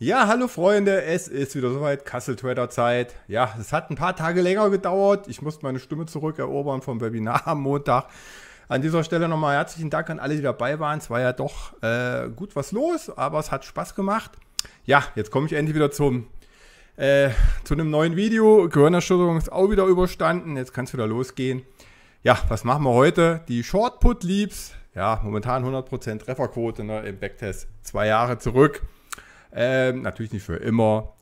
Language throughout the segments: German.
Ja, hallo Freunde, es ist wieder soweit, Kassel Twitter Zeit. Ja, es hat ein paar Tage länger gedauert. Ich musste meine Stimme zurückerobern vom Webinar am Montag. An dieser Stelle nochmal herzlichen Dank an alle, die dabei waren. Es war ja doch äh, gut was los, aber es hat Spaß gemacht. Ja, jetzt komme ich endlich wieder zum äh, zu einem neuen Video. Gehirnerschütterung ist auch wieder überstanden. Jetzt kann es wieder losgehen. Ja, was machen wir heute? Die Short Put Leaps. Ja, momentan 100% Trefferquote ne, im Backtest. Zwei Jahre zurück. Ähm, natürlich nicht für immer.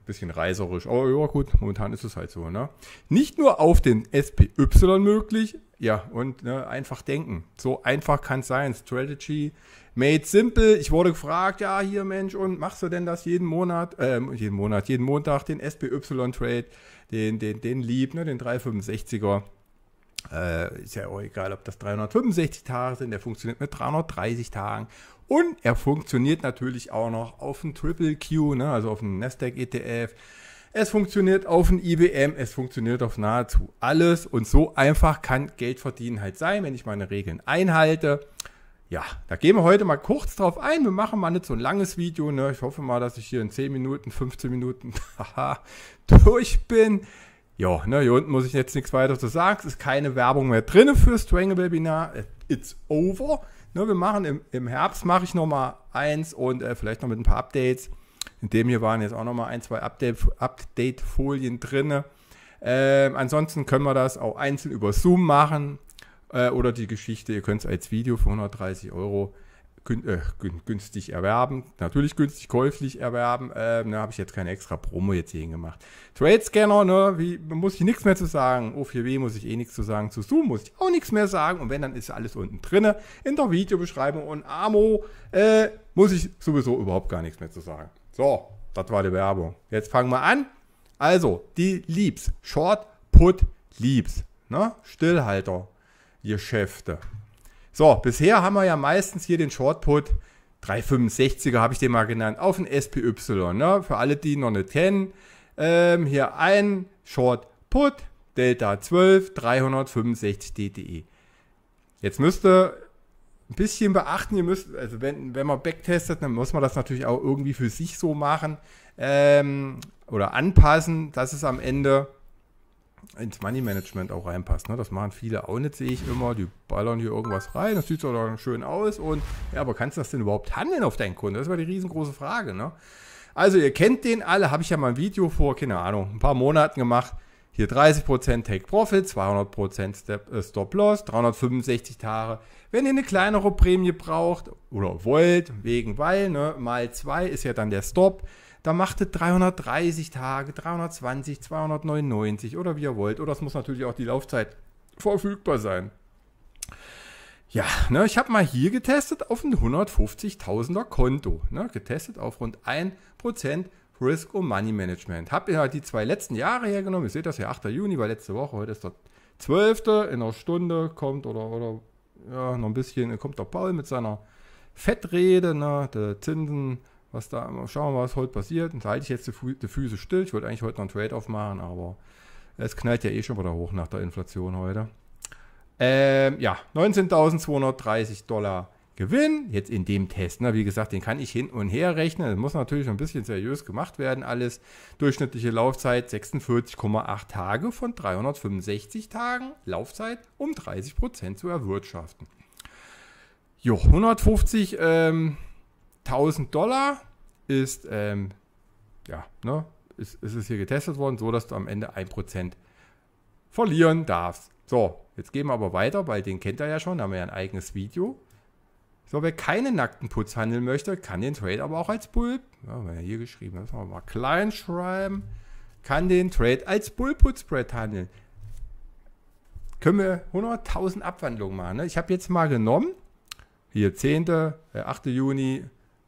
Ein bisschen reiserisch. Aber ja, gut, momentan ist es halt so. Ne? Nicht nur auf den SPY möglich, ja, und ne, einfach denken. So einfach kann es sein. Strategy made simple. Ich wurde gefragt, ja, hier Mensch, und machst du denn das jeden Monat, äh, jeden Monat, jeden Montag, den SPY-Trade, den, den, den Lieb, ne, den 365er. Äh, ist ja auch egal, ob das 365 Tage sind, der funktioniert mit 330 Tagen und er funktioniert natürlich auch noch auf dem Triple Q, ne, also auf dem Nasdaq ETF. Es funktioniert auf dem IBM, es funktioniert auf nahezu alles. Und so einfach kann Geld verdienen halt sein, wenn ich meine Regeln einhalte. Ja, da gehen wir heute mal kurz drauf ein. Wir machen mal nicht so ein langes Video. Ne? Ich hoffe mal, dass ich hier in 10 Minuten, 15 Minuten durch bin. Ja, ne, hier unten muss ich jetzt nichts weiter zu sagen. Es ist keine Werbung mehr drin fürs Strangle Webinar. It's over. Ne, wir machen im, im Herbst mache ich nochmal eins und äh, vielleicht noch mit ein paar Updates. In dem hier waren jetzt auch nochmal ein, zwei Update-Folien Update drin. Ähm, ansonsten können wir das auch einzeln über Zoom machen äh, oder die Geschichte, ihr könnt es als Video für 130 Euro gün, äh, gün, günstig erwerben, natürlich günstig käuflich erwerben. Äh, ne, habe ich jetzt keine extra Promo jetzt hier hingemacht. Trade Scanner, ne, wie, muss ich nichts mehr zu sagen. O4W muss ich eh nichts zu sagen. Zu Zoom muss ich auch nichts mehr sagen. Und wenn, dann ist alles unten drinne in der Videobeschreibung. Und Amo äh, muss ich sowieso überhaupt gar nichts mehr zu sagen. So, das war die Werbung. Jetzt fangen wir an. Also, die Leaps. Short Put Leaps. Ne? Stillhalter. Geschäfte. So, bisher haben wir ja meistens hier den Shortput 365er, habe ich den mal genannt, auf den SPY. Ne? Für alle, die ihn noch nicht kennen, ähm, hier ein Shortput Delta 12 365 DTE. Jetzt müsste ein bisschen beachten, ihr müsst, also wenn, wenn man backtestet, dann muss man das natürlich auch irgendwie für sich so machen ähm, oder anpassen, dass es am Ende ins Money Management auch reinpasst. Ne? Das machen viele auch nicht, sehe ich immer. Die ballern hier irgendwas rein, das sieht so dann schön aus. Und ja, aber kannst du das denn überhaupt handeln auf deinen Kunden? Das war die riesengroße Frage. Ne? Also, ihr kennt den alle, habe ich ja mal ein Video vor, keine Ahnung, ein paar Monaten gemacht. Hier 30% Take Profit, 200% äh, Stop Loss, 365 Tage. Wenn ihr eine kleinere Prämie braucht oder wollt, wegen weil, ne, mal 2 ist ja dann der Stop da macht es 330 Tage, 320, 299 oder wie ihr wollt. Oder es muss natürlich auch die Laufzeit verfügbar sein. Ja, ne, ich habe mal hier getestet auf ein 150.000er Konto. Ne, getestet auf rund 1% Risk und Money Management. Habe ja die zwei letzten Jahre hergenommen. Ihr seht das ja, 8. Juni war letzte Woche, heute ist der 12. In einer Stunde kommt oder, oder ja, noch ein bisschen kommt der Paul mit seiner Fettrede, ne, der Zinsen was da, schauen wir mal, was heute passiert. Und da halte ich jetzt die Füße still. Ich wollte eigentlich heute noch einen Trade aufmachen, aber es knallt ja eh schon wieder hoch nach der Inflation heute. Ähm, ja, 19.230 Dollar Gewinn, jetzt in dem Test. Ne? Wie gesagt, den kann ich hin und her rechnen. Das muss natürlich ein bisschen seriös gemacht werden, alles. Durchschnittliche Laufzeit 46,8 Tage von 365 Tagen Laufzeit, um 30% Prozent zu erwirtschaften. Jo, 150 ähm, 1000 Dollar ist, ähm, ja, ne, ist, ist es hier getestet worden, so dass du am Ende 1% verlieren darfst. So, jetzt gehen wir aber weiter, weil den kennt er ja schon, da haben wir ja ein eigenes Video. So, wer keinen nackten Putz handeln möchte, kann den Trade aber auch als Bull, ja, wir hier geschrieben, das wir mal klein schreiben, kann den Trade als Bull-Put-Spread handeln. Können wir 100.000 Abwandlungen machen. Ne? Ich habe jetzt mal genommen, hier 10., 8. Äh, Juni,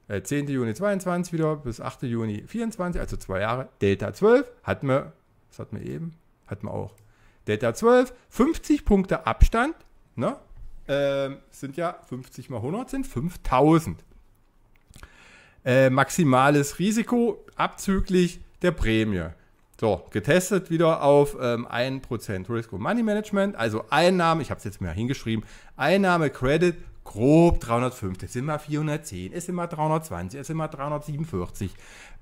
10. Äh, Juni 22 wieder bis 8. Juni 24, also zwei Jahre. Delta 12 hatten wir, das hatten wir eben, hatten wir auch. Delta 12, 50 Punkte Abstand, ne? Ähm, sind ja 50 mal 100 sind 5000. Äh, maximales Risiko abzüglich der Prämie. So, getestet wieder auf ähm, 1% Risk und Money Management, also Einnahme, ich habe es jetzt mal hingeschrieben, Einnahme Credit grob 350, es sind mal 410, es sind mal 320, es sind mal 347.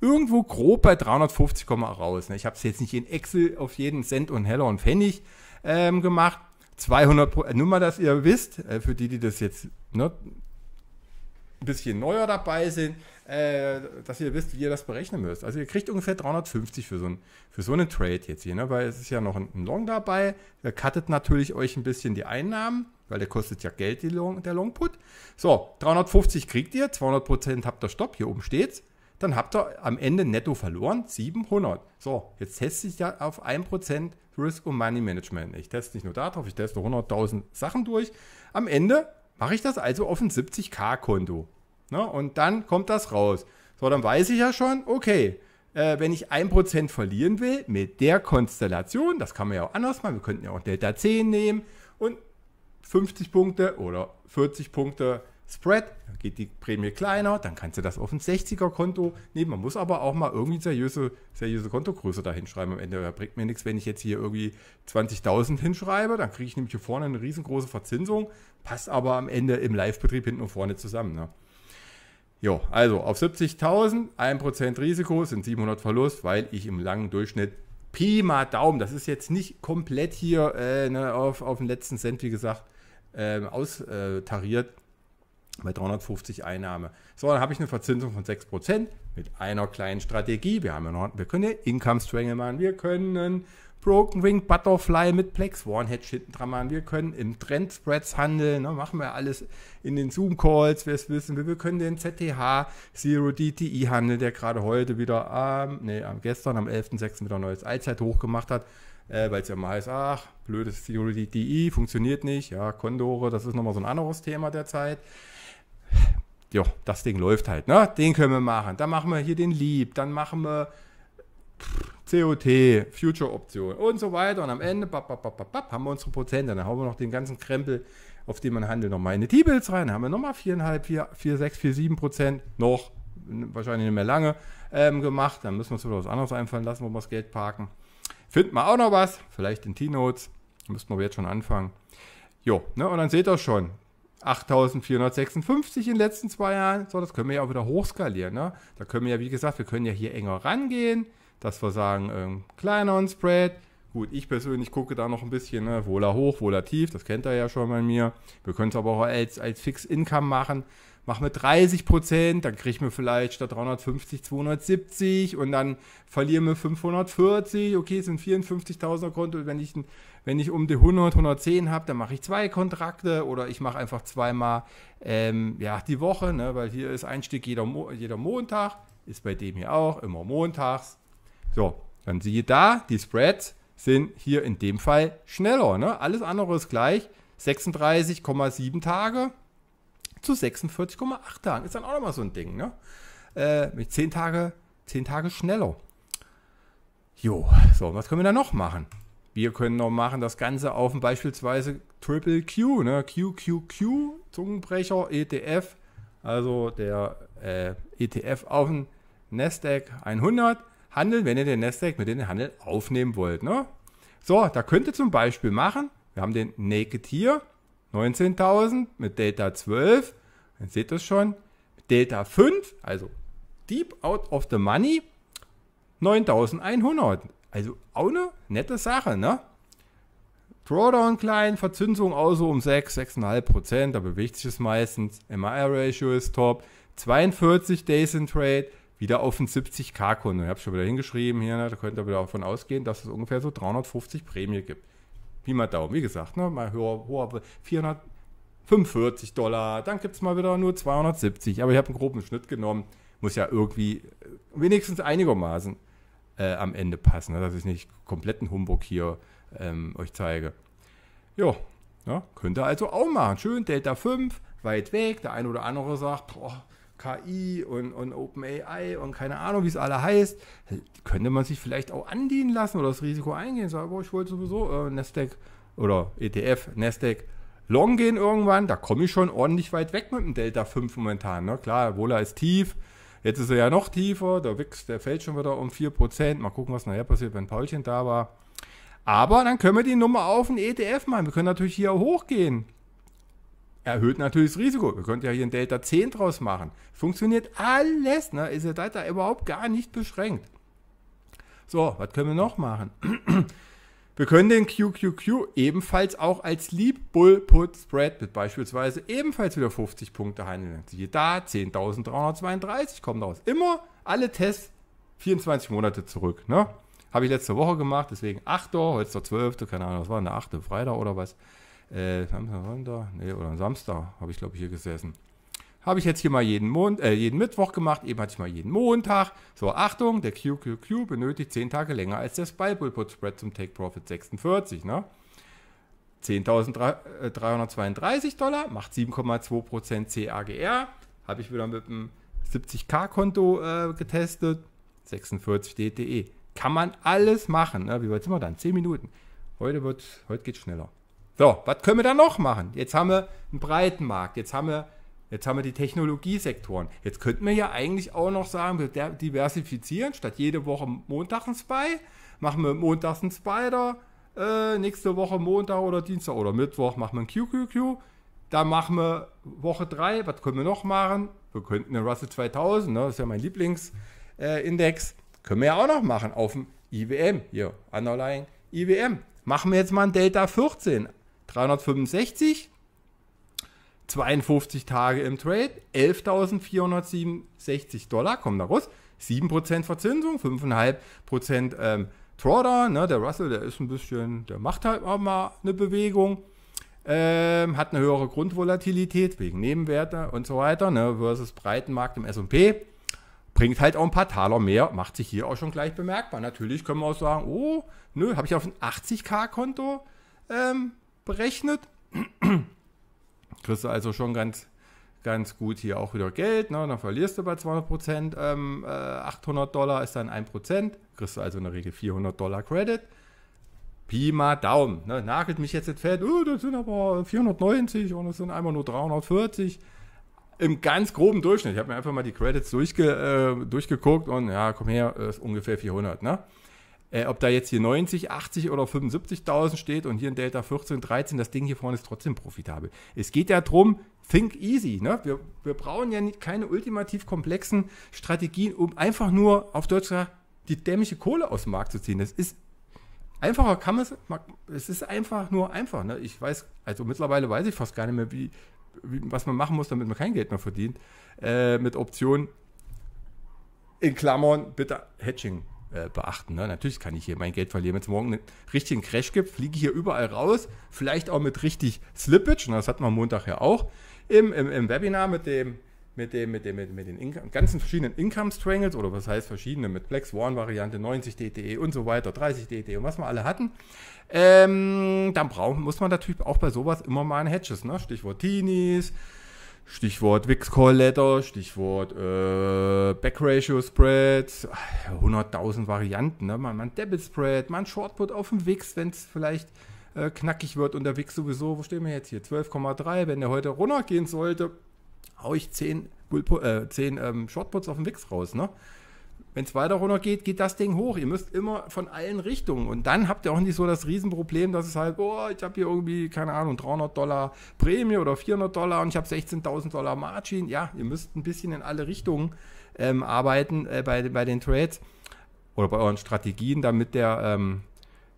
Irgendwo grob bei 350 kommen wir raus. Ne? Ich habe es jetzt nicht in Excel auf jeden Cent und Heller und Pfennig ähm, gemacht. 200 äh, nur mal, dass ihr wisst, äh, für die, die das jetzt ne, ein bisschen neuer dabei sind, äh, dass ihr wisst, wie ihr das berechnen müsst. Also ihr kriegt ungefähr 350 für so, ein, für so einen Trade jetzt hier, ne? weil es ist ja noch ein, ein Long dabei. Ihr cuttet natürlich euch ein bisschen die Einnahmen, weil der kostet ja Geld, Long, der Long Put. So, 350 kriegt ihr, 200% habt ihr Stopp, hier oben steht's. Dann habt ihr am Ende netto verloren 700. So, jetzt teste ich ja auf 1% Risk und Money Management. Ich teste nicht nur darauf, ich teste 100.000 Sachen durch. Am Ende mache ich das also auf ein 70k-Konto. Ne? Und dann kommt das raus. So, dann weiß ich ja schon, okay, äh, wenn ich 1% verlieren will mit der Konstellation, das kann man ja auch anders machen, wir könnten ja auch Delta 10 nehmen und 50 Punkte oder 40 Punkte Spread, dann geht die Prämie kleiner, dann kannst du das auf ein 60er-Konto nehmen. Man muss aber auch mal irgendwie seriöse, seriöse Kontogröße da hinschreiben am Ende. Da bringt mir nichts, wenn ich jetzt hier irgendwie 20.000 hinschreibe, dann kriege ich nämlich hier vorne eine riesengroße Verzinsung, passt aber am Ende im Live-Betrieb hinten und vorne zusammen. Ne? Jo, also auf 70.000, 1% Risiko sind 700 Verlust, weil ich im langen Durchschnitt Pi mal Daumen, das ist jetzt nicht komplett hier äh, ne, auf, auf den letzten Cent, wie gesagt, ähm, austariert, bei 350 Einnahme. So, dann habe ich eine Verzinsung von 6% mit einer kleinen Strategie. Wir, haben ja noch, wir können ja Income Strangle machen, wir können Broken Wing Butterfly mit Plex One Hedge hinten dran machen, wir können im Trend Spreads handeln, ne, machen wir alles in den Zoom Calls, wer es wissen will, wir können den ZTH Zero DTI handeln, der gerade heute wieder am, nee, gestern am 11.06. wieder ein neues Allzeithoch gemacht hat äh, weil es ja immer heißt, ach, blödes Theory DI, funktioniert nicht, ja, Kondore, das ist nochmal so ein anderes Thema derzeit ja, das Ding läuft halt, ne? Den können wir machen. Dann machen wir hier den Lieb, dann machen wir COT, Future Option und so weiter. Und am Ende bap, bap, bap, bap, haben wir unsere Prozente. Dann haben wir noch den ganzen Krempel, auf den man handelt, nochmal in die T-Bills rein. Dann haben wir nochmal 4,5, 4, 4, 6, 4, 7 Prozent. Noch, wahrscheinlich nicht mehr lange ähm, gemacht. Dann müssen wir uns wieder was anderes einfallen lassen, wo wir das Geld parken. Finden wir auch noch was, vielleicht in T-Notes. Müssten wir jetzt schon anfangen. Jo, ne? und dann seht ihr schon, 8456 in den letzten zwei Jahren. So, das können wir ja auch wieder hochskalieren. Ne? Da können wir ja, wie gesagt, wir können ja hier enger rangehen, dass wir sagen, ähm, kleiner und Spread, Gut, ich persönlich gucke da noch ein bisschen, ne? er hoch, er tief, das kennt er ja schon bei mir. Wir können es aber auch als, als Fix Income machen. Mach mit 30 Prozent, dann ich mir vielleicht statt 350 270 und dann verlieren mir 540. Okay, es sind 54.000er Konto. Wenn ich, wenn ich um die 100, 110 habe, dann mache ich zwei Kontrakte oder ich mache einfach zweimal ähm, ja, die Woche, ne? weil hier ist Einstieg jeder, jeder Montag, ist bei dem hier auch, immer montags. So, dann siehe da die Spreads sind hier in dem Fall schneller. Ne? Alles andere ist gleich. 36,7 Tage zu 46,8 Tagen. Ist dann auch nochmal so ein Ding. Ne? Äh, mit 10 Tage, 10 Tage schneller. Jo, so, was können wir da noch machen? Wir können noch machen das Ganze auf beispielsweise Triple Q, ne? QQQ, Zungenbrecher, ETF, also der äh, ETF auf dem Nasdaq 100 handeln, wenn ihr den Nasdaq mit in den Handel aufnehmen wollt. Ne? So, da könnt ihr zum Beispiel machen, wir haben den Naked hier, 19.000 mit Delta 12, dann seht ihr es schon, Delta 5, also Deep Out of the Money, 9100. Also auch eine nette Sache, ne? Drawdown klein, Verzinsung auch so um 6, 6,5 Prozent, da bewegt sich es meistens. MR-Ratio ist top. 42 Days in Trade, wieder auf den 70k-Kunde. Ich habe schon wieder hingeschrieben hier, ne? da könnt ihr wieder davon ausgehen, dass es ungefähr so 350 Prämie gibt. Wie mal Daumen, wie gesagt, ne? mal höher, höher 445 Dollar, dann gibt es mal wieder nur 270. Aber ich habe einen groben Schnitt genommen, muss ja irgendwie äh, wenigstens einigermaßen äh, am Ende passen, ne? dass ich nicht kompletten Humbug hier ähm, euch zeige. Jo, ja, ne? könnt ihr also auch machen. Schön, Delta 5, weit weg, der eine oder andere sagt, boah, KI und, und OpenAI und keine Ahnung, wie es alle heißt, könnte man sich vielleicht auch andienen lassen oder das Risiko eingehen. Sagen, boah, ich wollte sowieso äh, Nasdaq oder ETF, Nasdaq long gehen irgendwann. Da komme ich schon ordentlich weit weg mit dem Delta 5 momentan. Ne? Klar, Wohler ist tief. Jetzt ist er ja noch tiefer. Der Wix, der fällt schon wieder um 4%. Mal gucken, was nachher passiert, wenn Paulchen da war. Aber dann können wir die Nummer auf den ETF machen. Wir können natürlich hier hochgehen erhöht natürlich das Risiko. Ihr könnt ja hier ein Delta 10 draus machen. Funktioniert alles, ne? ist der Delta überhaupt gar nicht beschränkt. So, was können wir noch machen? Wir können den QQQ ebenfalls auch als Leap Bull Put Spread mit beispielsweise ebenfalls wieder 50 Punkte handeln. Siehe da, 10.332 kommen raus. Immer alle Tests 24 Monate zurück. Ne? Habe ich letzte Woche gemacht, deswegen 8. Heute ist der 12. Keine Ahnung, was war der 8. Freitag oder was. Äh, nee, oder Samstag habe ich, glaube ich, hier gesessen. Habe ich jetzt hier mal jeden, Mond, äh, jeden Mittwoch gemacht, eben hatte ich mal jeden Montag. So, Achtung, der QQQ benötigt 10 Tage länger als der Spy Bullput Spread zum Take Profit 46, ne? 10.332 Dollar macht 7,2% CAGR. Habe ich wieder mit einem 70k-Konto äh, getestet. 46 DTE. Kann man alles machen. Ne? Wie weit sind wir dann? 10 Minuten. Heute, wird, heute geht schneller. So, was können wir da noch machen? Jetzt haben wir einen breiten Markt, jetzt haben wir, jetzt haben wir die Technologiesektoren. Jetzt könnten wir ja eigentlich auch noch sagen, wir diversifizieren, statt jede Woche Montag ein Spy, machen wir montags ein Spider, äh, nächste Woche Montag oder Dienstag oder Mittwoch machen wir ein QQQ, dann machen wir Woche 3, was können wir noch machen? Wir könnten den Russell 2000, ne, das ist ja mein Lieblingsindex, äh, können wir ja auch noch machen auf dem IWM, hier, Underlying IWM. Machen wir jetzt mal ein Delta 14, 365, 52 Tage im Trade, 11.467 Dollar, kommen da raus, 7% Verzinsung, 5,5% ähm, Drawdown, ne? der Russell, der ist ein bisschen, der macht halt auch mal eine Bewegung, ähm, hat eine höhere Grundvolatilität wegen Nebenwerte und so weiter, ne? versus Breitenmarkt im S&P, bringt halt auch ein paar Taler mehr, macht sich hier auch schon gleich bemerkbar. Natürlich können wir auch sagen, oh, nö, habe ich auf ein 80k-Konto ähm, berechnet. Kriegst du also schon ganz, ganz gut hier auch wieder Geld. Ne? Dann verlierst du bei 200 Prozent. Ähm, 800 äh, Dollar ist dann 1 Prozent. Kriegst du also in der Regel 400 Dollar Credit. Pi mal Daumen. Ne? Nagelt mich jetzt nicht fett. Oh, das sind aber 490 und das sind einmal nur 340. Im ganz groben Durchschnitt. Ich habe mir einfach mal die Credits durchge, äh, durchgeguckt und ja, komm her, ist ungefähr 400. Ne? Äh, ob da jetzt hier 90, 80 oder 75.000 steht und hier in Delta 14, 13, das Ding hier vorne ist trotzdem profitabel. Es geht ja darum, think easy. Ne? Wir, wir brauchen ja nicht, keine ultimativ komplexen Strategien, um einfach nur auf Deutsch gesagt die dämliche Kohle aus dem Markt zu ziehen. Das ist einfacher, kann man es. Es ist einfach nur einfach. Ne? Ich weiß, also mittlerweile weiß ich fast gar nicht mehr, wie, wie was man machen muss, damit man kein Geld mehr verdient. Äh, mit Optionen in Klammern bitte Hedging äh, beachten. Ne? Natürlich kann ich hier mein Geld verlieren. Wenn es morgen einen richtigen Crash gibt, fliege ich hier überall raus. Vielleicht auch mit richtig Slippage. Ne? Das hatten wir am Montag ja auch im, im, im Webinar mit dem mit, dem, mit, dem, mit, den Income, ganzen verschiedenen Income Strangles oder was heißt verschiedene, mit Black Swan Variante, 90 DTE und so weiter, 30 DTE und was wir alle hatten, ähm, dann brauchen, muss man natürlich auch bei sowas immer mal ein Hedges, ne? Stichwort Teenies, Stichwort Wix Call Letter, Stichwort äh, Back Ratio Spreads, 100.000 Varianten, ne? mal, mal Debit Spread, man ein Shortput auf dem Wix, wenn es vielleicht äh, knackig wird und der Wix sowieso, wo stehen wir jetzt hier, 12,3, wenn der heute runtergehen sollte, haue ich 10, Bullpo, äh, 10 ähm, Shortputs auf dem Wix raus, ne? Wenn es weiter runter geht, geht das Ding hoch. Ihr müsst immer von allen Richtungen. Und dann habt ihr auch nicht so das Riesenproblem, dass es halt, oh, ich habe hier irgendwie, keine Ahnung, 300 Dollar Prämie oder 400 Dollar und ich habe 16.000 Dollar Margin. Ja, ihr müsst ein bisschen in alle Richtungen ähm, arbeiten äh, bei, bei den Trades oder bei euren Strategien, damit der, ähm,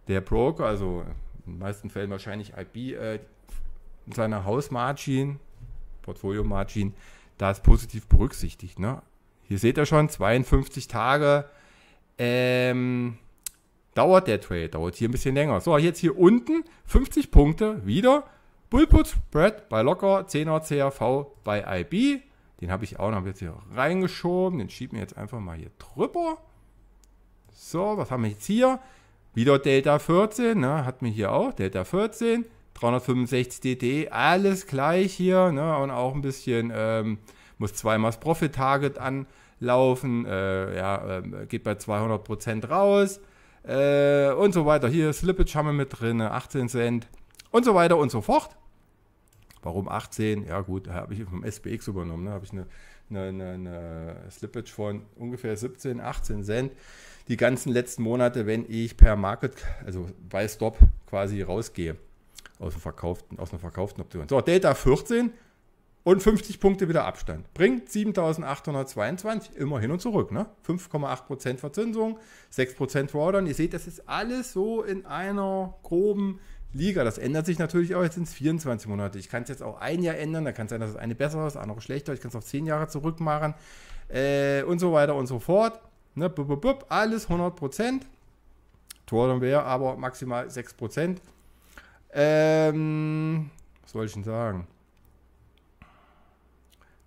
der Broker, also in den meisten Fällen wahrscheinlich IP, äh, seine Hausmargin, Portfolio-Margin, das positiv berücksichtigt. Ne? Hier seht ihr schon, 52 Tage ähm, dauert der Trade, dauert hier ein bisschen länger. So, jetzt hier unten 50 Punkte wieder. Bullput Spread bei Locker, 10er CRV bei IB. Den habe ich auch noch jetzt hier reingeschoben. Den schieben wir jetzt einfach mal hier drüber. So, was haben wir jetzt hier? Wieder Delta 14, ne? hat mir hier auch Delta 14. 365 DD, alles gleich hier. Ne? Und auch ein bisschen ähm, muss zweimal das Profit-Target an, laufen, äh, ja, äh, geht bei 200% raus äh, und so weiter. Hier Slippage haben wir mit drin, 18 Cent und so weiter und so fort. Warum 18? Ja gut, habe ich vom SBX übernommen. Ne? Habe ich eine, eine, eine, Slippage von ungefähr 17, 18 Cent die ganzen letzten Monate, wenn ich per Market, also bei Stop quasi rausgehe aus, dem verkauften, aus einer verkauften Option. So, Delta 14 und 50 Punkte wieder Abstand. Bringt 7.822 immer hin und zurück. Ne? 5,8% Verzinsung, 6% Drawdown. Ihr seht, das ist alles so in einer groben Liga. Das ändert sich natürlich auch. Jetzt sind 24 Monate. Ich kann es jetzt auch ein Jahr ändern. Da kann es sein, dass das eine besser ist, das andere schlechter. Ich kann es auf 10 Jahre zurückmachen. Äh, und so weiter und so fort. Ne? Bub, bub, bub. Alles 100%. Drawdown wäre aber maximal 6%. Ähm, was soll ich denn sagen?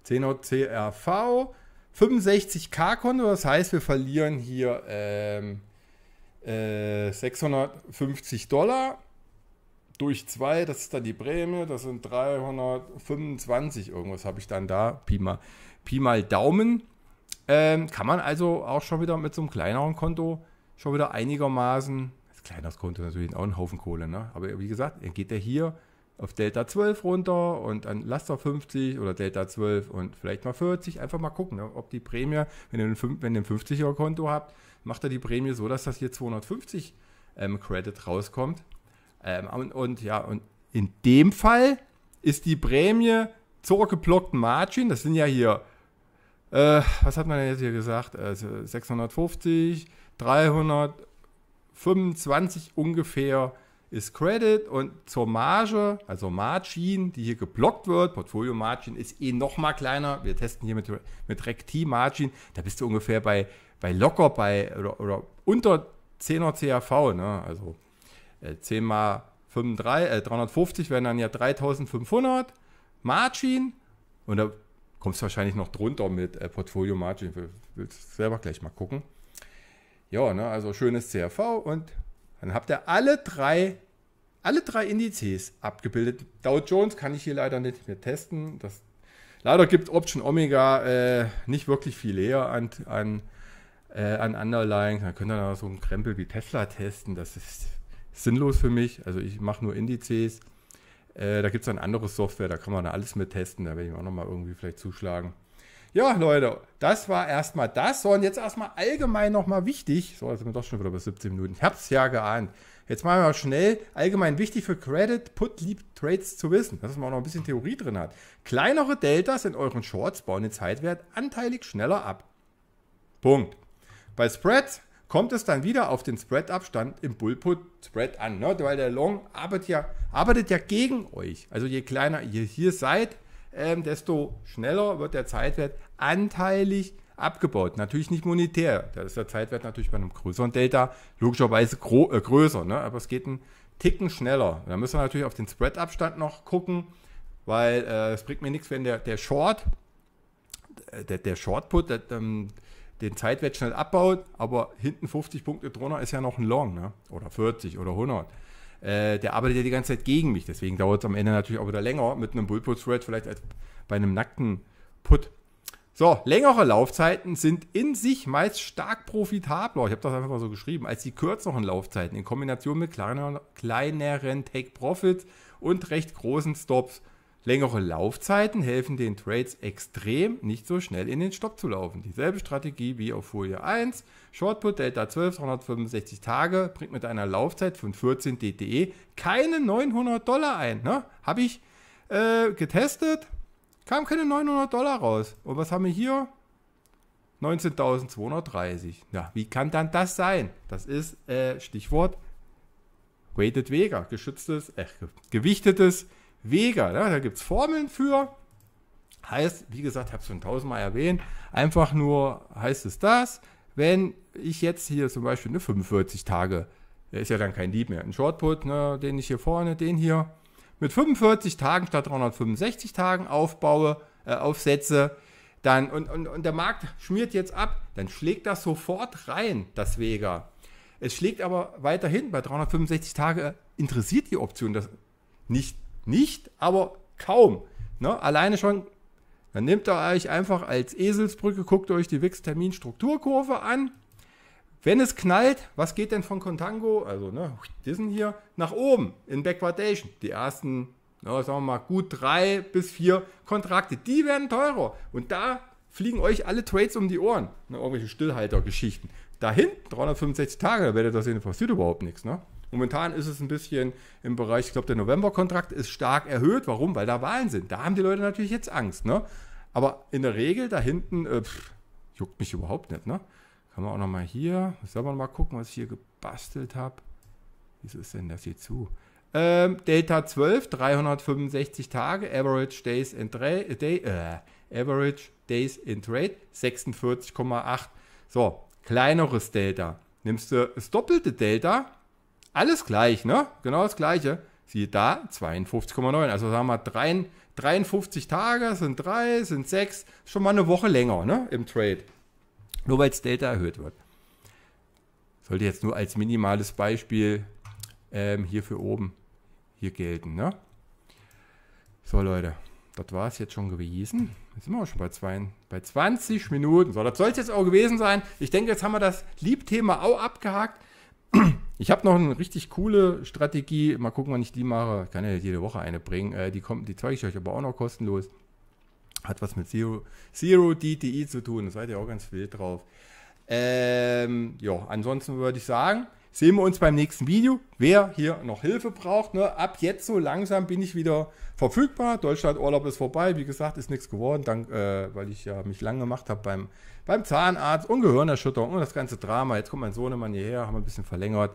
CNOCRV. 65k-Konto, das heißt, wir verlieren hier ähm, äh, 650 Dollar durch 2, das ist dann die Prämie, das sind 325 irgendwas habe ich dann da, Pi mal, Pi mal Daumen. Ähm, kann man also auch schon wieder mit so einem kleineren Konto schon wieder einigermaßen, das kleineres Konto natürlich auch ein Haufen Kohle, ne? aber wie gesagt, geht der hier auf Delta 12 runter und dann Laster 50 oder Delta 12 und vielleicht mal 40. Einfach mal gucken, ne, ob die Prämie, wenn ihr ein, 50er-Konto habt, macht er die Prämie so, dass das hier 250 ähm, Credit rauskommt. Ähm, und, und, ja, und in dem Fall ist die Prämie zur geblockten Margin, das sind ja hier, äh, was hat man jetzt hier gesagt, also 650, 325 ungefähr ist Credit und zur Marge, also Margin, die hier geblockt wird, Portfolio Margin ist eh noch mal kleiner. Wir testen hier mit, mit Recti Margin, da bist du ungefähr bei, bei locker bei oder, oder unter 10er CAV, ne? also äh, 10 mal 35, äh, 350 wären dann ja 3500 Margin und da kommst du wahrscheinlich noch drunter mit äh, Portfolio Margin. Will, Willst selber gleich mal gucken. Ja, ne, also schönes CAV und dann habt ihr alle drei alle drei Indizes abgebildet. Dow Jones kann ich hier leider nicht mehr testen. Das, leider gibt Option Omega äh, nicht wirklich viel leer an, an, äh, an Underlying. Da könnt ihr dann so einen Krempel wie Tesla testen. Das ist sinnlos für mich. Also ich mache nur Indizes. Äh, da gibt es dann andere Software, da kann man da alles mit testen. Da werde ich auch nochmal irgendwie vielleicht zuschlagen. Ja, Leute, das war erstmal das. So, und jetzt erstmal allgemein nochmal wichtig. So, jetzt sind wir doch schon wieder bei 17 Minuten. Ich habe es ja geahnt. Jetzt mal mal schnell, allgemein wichtig für Credit, Put, Leap, Trades zu wissen, dass man auch noch ein bisschen Theorie drin hat. Kleinere Deltas in euren Shorts bauen den Zeitwert anteilig schneller ab. Punkt. Bei Spreads kommt es dann wieder auf den Spread-Abstand im Bullput-Spread an, ne? weil der Long arbeitet ja, arbeitet ja gegen euch. Also je kleiner ihr hier seid, ähm, desto schneller wird der Zeitwert anteilig schneller abgebaut. Natürlich nicht monetär. Da ist der Zeitwert natürlich bei einem größeren Delta logischerweise äh, größer, ne? aber es geht einen Ticken schneller. Da müssen wir natürlich auf den Spread-Abstand noch gucken, weil äh, es bringt mir nichts, wenn der, der Short, der, der Short-Put, ähm, den Zeitwert schnell abbaut, aber hinten 50 Punkte drunter ist ja noch ein Long, ne? oder 40 oder 100. Äh, der arbeitet ja die ganze Zeit gegen mich, deswegen dauert es am Ende natürlich auch wieder länger mit einem Bullput-Thread, vielleicht als bei einem nackten Put. So, längere Laufzeiten sind in sich meist stark profitabler, ich habe das einfach mal so geschrieben, als die kürzeren Laufzeiten in Kombination mit kleiner, kleineren Take-Profits und recht großen Stops. Längere Laufzeiten helfen den Trades extrem, nicht so schnell in den Stopp zu laufen. Dieselbe Strategie wie auf Folie 1. Short Put Delta 12, 365 Tage, bringt mit einer Laufzeit von 14 DTE keine 900 Dollar ein. Ne? Habe ich äh, getestet, Kam keine 900 Dollar raus. Und was haben wir hier? 19.230. Ja, wie kann dann das sein? Das ist äh, Stichwort Weighted Vega, geschütztes, äh, gewichtetes Vega. Ne? Da gibt es Formeln für. Heißt, wie gesagt, habe es schon tausendmal erwähnt, einfach nur heißt es das, wenn ich jetzt hier zum Beispiel eine 45 Tage, der ist ja dann kein Dieb mehr, ein Shortput, ne, den ich hier vorne, den hier, mit 45 Tagen statt 365 Tagen aufbaue, äh, aufsetze, dann, und, und, und der Markt schmiert jetzt ab, dann schlägt das sofort rein, das Vega. Es schlägt aber weiterhin bei 365 Tage äh, interessiert die Option das nicht, nicht, aber kaum. Ne? Alleine schon, dann nehmt ihr euch einfach als Eselsbrücke, guckt euch die Wix-Termin-Strukturkurve an wenn es knallt, was geht denn von Contango, also ne, Dissen hier, nach oben in Backwardation? Die ersten, na, sagen wir mal, gut drei bis vier Kontrakte, die werden teurer. Und da fliegen euch alle Trades um die Ohren. Ne, irgendwelche Stillhaltergeschichten. Da hinten, 365 Tage, da werdet ihr sehen, passiert überhaupt nichts. Ne? Momentan ist es ein bisschen im Bereich, ich glaube, der November-Kontrakt ist stark erhöht. Warum? Weil da Wahlen sind. Da haben die Leute natürlich jetzt Angst. Ne? Aber in der Regel da hinten, äh, pff, juckt mich überhaupt nicht. Ne? Kann man auch nochmal hier. Sollen wir mal gucken, was ich hier gebastelt habe. Wieso ist denn das hier zu? Ähm, Delta 12, 365 Tage, Average Days in, Trade, Day, äh, Average Days in Trade, 46,8. So, kleineres Delta. Nimmst du das doppelte Delta, alles gleich, ne? Genau das gleiche. Siehe da, 52,9. Also sagen wir 53 Tage sind 3, sind 6, schon mal eine Woche länger, ne? Im Trade. Nur weil es Delta erhöht wird. Sollte jetzt nur als minimales Beispiel ähm, hier für oben hier gelten. Ne? So Leute, das war es jetzt schon gewesen. Jetzt sind wir auch schon bei, zwei, bei 20 Minuten. So, das soll es jetzt auch gewesen sein. Ich denke, jetzt haben wir das Liebthema auch abgehakt. Ich habe noch eine richtig coole Strategie. Mal gucken, wann ich die mache. Ich kann ja jede Woche eine bringen. Äh, die, kommt, die zeige ich euch aber auch noch kostenlos. Hat was mit Zero, Zero DTI e zu tun. Da seid ihr auch ganz wild drauf. Ähm, ja, ansonsten würde ich sagen, sehen wir uns beim nächsten Video. Wer hier noch Hilfe braucht, ne, ab jetzt so langsam bin ich wieder verfügbar. Deutschlandurlaub ist vorbei. Wie gesagt, ist nichts geworden, dank, äh, weil ich ja mich lang gemacht habe beim, beim Zahnarzt und Gehirnerschütterung und das ganze Drama. Jetzt kommt mein Sohnemann hierher, haben wir ein bisschen verlängert.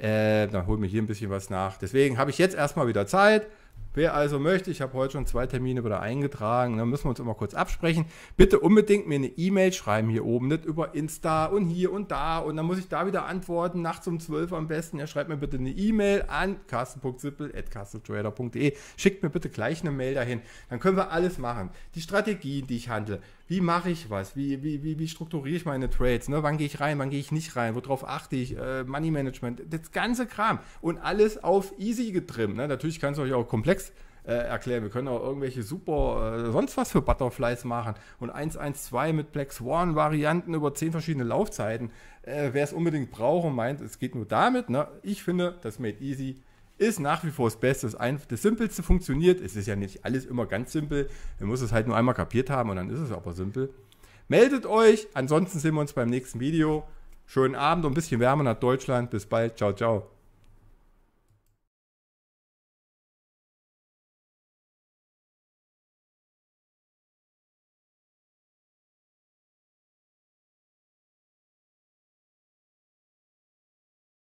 Äh, dann holen wir hier ein bisschen was nach. Deswegen habe ich jetzt erstmal wieder Zeit. Wer also möchte, ich habe heute schon zwei Termine wieder eingetragen, dann müssen wir uns immer kurz absprechen. Bitte unbedingt mir eine E-Mail schreiben hier oben, nicht über Insta und hier und da und dann muss ich da wieder antworten, nachts um 12 am besten. Ja, schreibt mir bitte eine E-Mail an carsten.sippel.casteltrader.de. Schickt mir bitte gleich eine Mail dahin, dann können wir alles machen. Die Strategien, die ich handle, wie mache ich was, wie, wie, wie, wie strukturiere ich meine Trades, ne? wann gehe ich rein, wann gehe ich nicht rein, worauf achte ich, äh, Money Management, das ganze Kram und alles auf easy getrimmt. Ne? Natürlich kann es euch auch komplex Komplex äh, erklären. Wir können auch irgendwelche super äh, sonst was für Butterflies machen. Und 112 mit Black Swan Varianten über 10 verschiedene Laufzeiten. Äh, Wer es unbedingt braucht und meint, es geht nur damit. Ne? Ich finde, das Made Easy ist nach wie vor das Beste. Das, ein, das Simpelste funktioniert. Es ist ja nicht alles immer ganz simpel. Man muss es halt nur einmal kapiert haben und dann ist es aber simpel. Meldet euch. Ansonsten sehen wir uns beim nächsten Video. Schönen Abend und ein bisschen Wärme nach Deutschland. Bis bald. Ciao, ciao.